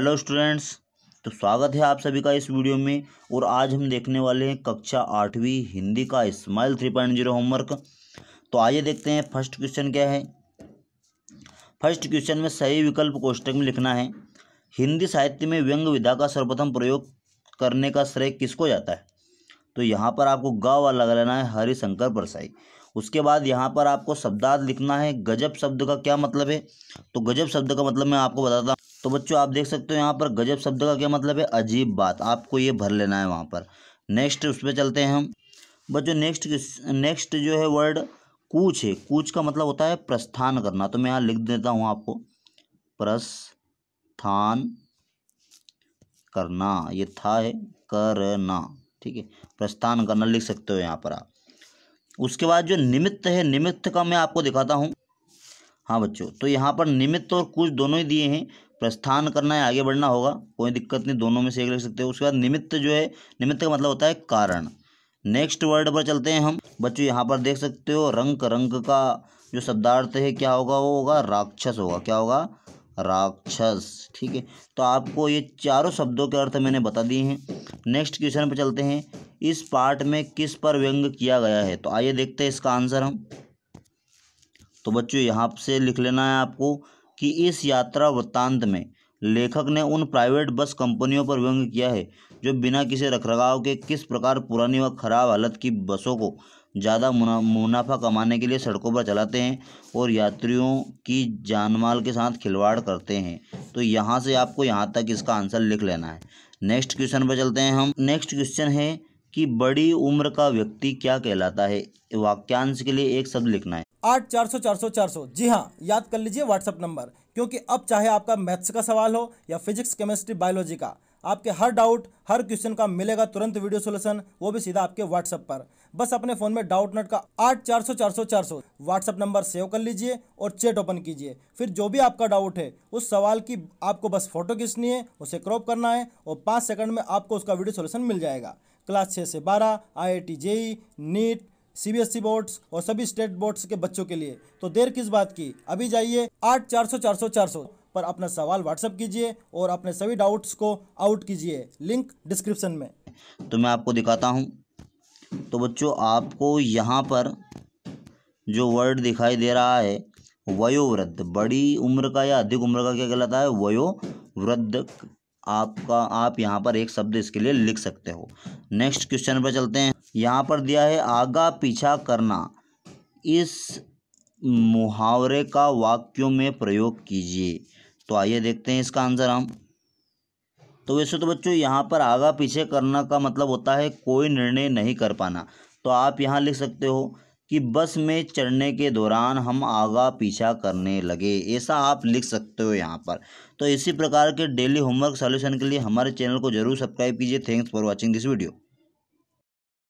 hello students तो स्वागत है आप सभी का इस वीडियो में और आज हम देखने वाले हैं कक्षा आठवीं हिंदी का smile three point zero homework तो आइए देखते हैं फर्स्ट क्वेश्चन क्या है फर्स्ट क्वेश्चन में सही विकल्प कोष्टक में लिखना है हिंदी साहित्य में व्यंग विधा का सर्वप्रथम प्रयोग करने का श्रेय किसको जाता है तो यहाँ पर आपको गा वाला लेना है हरिशंकर परसाई उसके बाद यहाँ पर आपको शब्दार्थ लिखना है गजब शब्द का क्या मतलब है तो गजब शब्द का मतलब मैं आपको बताता हूँ तो बच्चों आप देख सकते हो यहाँ पर गजब शब्द का क्या मतलब है अजीब बात आपको ये भर लेना है वहाँ पर नेक्स्ट उस पर चलते हैं हम बच्चों नेक्स्ट नेक्स्ट जो है वर्ड कूच है कूच का मतलब होता है प्रस्थान करना तो मैं यहाँ लिख देता हूँ आपको प्रस्थान करना ये था है करना ठीक है प्रस्थान करना लिख सकते हो यहाँ पर आप उसके बाद जो निमित्त है निमित्त का मैं आपको दिखाता हूँ हाँ बच्चों तो यहाँ पर निमित्त और कुछ दोनों ही दिए हैं प्रस्थान करना है आगे बढ़ना होगा कोई दिक्कत नहीं दोनों में से एक लिख सकते हो उसके बाद निमित्त जो है निमित्त का मतलब होता है कारण नेक्स्ट वर्ड पर चलते हैं हम बच्चों यहाँ पर देख सकते हो रंग रंग का जो शब्दार्थ है क्या होगा वो होगा राक्षस होगा क्या होगा राक्षस ठीक है तो आपको ये चारों शब्दों के अर्थ मैंने बता दिए हैं नेक्स्ट क्वेश्चन पर चलते हैं इस पार्ट में किस पर व्यंग किया गया है तो आइए देखते हैं इसका आंसर हम तो बच्चों यहाँ से लिख लेना है आपको कि इस यात्रा वृत्तांत में लेखक ने उन प्राइवेट बस कंपनियों पर व्यंग किया है जो बिना किसी रखरखाव के किस प्रकार पुरानी व खराब हालत की बसों को ज़्यादा मुनाफा कमाने के लिए सड़कों पर चलाते हैं और यात्रियों की जानमाल के साथ खिलवाड़ करते हैं तो यहाँ से आपको यहाँ तक इसका आंसर लिख लेना है नेक्स्ट क्वेश्चन पर चलते हैं हम नेक्स्ट क्वेश्चन है कि बड़ी उम्र का व्यक्ति क्या कहलाता है वाक्यांश के लिए एक शब्द लिखना है आठ चार सौ चार सौ चार सौ जी हाँ याद कर लीजिए व्हाट्सअप नंबर क्योंकि अब चाहे आपका मैथ्स का सवाल हो या फिजिक्स केमिस्ट्री बायोलॉजी का आपके हर डाउट हर क्वेश्चन का मिलेगा तुरंत वीडियो सोल्यूशन वो भी सीधा आपके व्हाट्सअप पर बस अपने फ़ोन में डाउट नट का आठ चार सौ चार सौ चार सौ व्हाट्सअप नंबर सेव कर लीजिए और चैट ओपन कीजिए फिर जो भी आपका डाउट है उस सवाल की आपको बस फोटो खींचनी है उसे क्रॉप करना है और पाँच सेकंड में आपको उसका वीडियो सोल्यूशन मिल जाएगा क्लास छः से बारह I I T JEE NEET CBSE e boards और सभी स्टेट बोर्ड्स के बच्चों के लिए तो देर किस बात की अभी जाइए आठ चार सौ चार सौ चार सौ पर अपना सवाल व्हाट्सअप कीजिए और अपने सभी डाउट्स को आउट कीजिए लिंक डिस्क्रिप्शन में तो मैं आपको दिखाता हूँ तो बच्चों आपको यहाँ पर जो वर्ड दिखाई दे रहा है वयोवृद्ध बड़ी उम्र का या अधिक उम्र का क्या कहलाता है वयोवृद्ध आपका आप यहाँ पर एक शब्द इसके लिए लिख सकते हो नेक्स्ट क्वेश्चन पर चलते हैं यहाँ पर दिया है आगा पीछा करना इस मुहावरे का वाक्यों में प्रयोग कीजिए तो आइए देखते हैं इसका आंसर हम तो वैसे तो बच्चों यहाँ पर आगा पीछे करना का मतलब होता है कोई निर्णय नहीं कर पाना तो आप यहाँ लिख सकते हो कि बस में चढ़ने के दौरान हम आगा पीछा करने लगे ऐसा आप लिख सकते हो यहाँ पर तो इसी प्रकार के डेली होमवर्क सॉल्यूशन के लिए हमारे चैनल को जरूर सब्सक्राइब कीजिए thanks for watching this video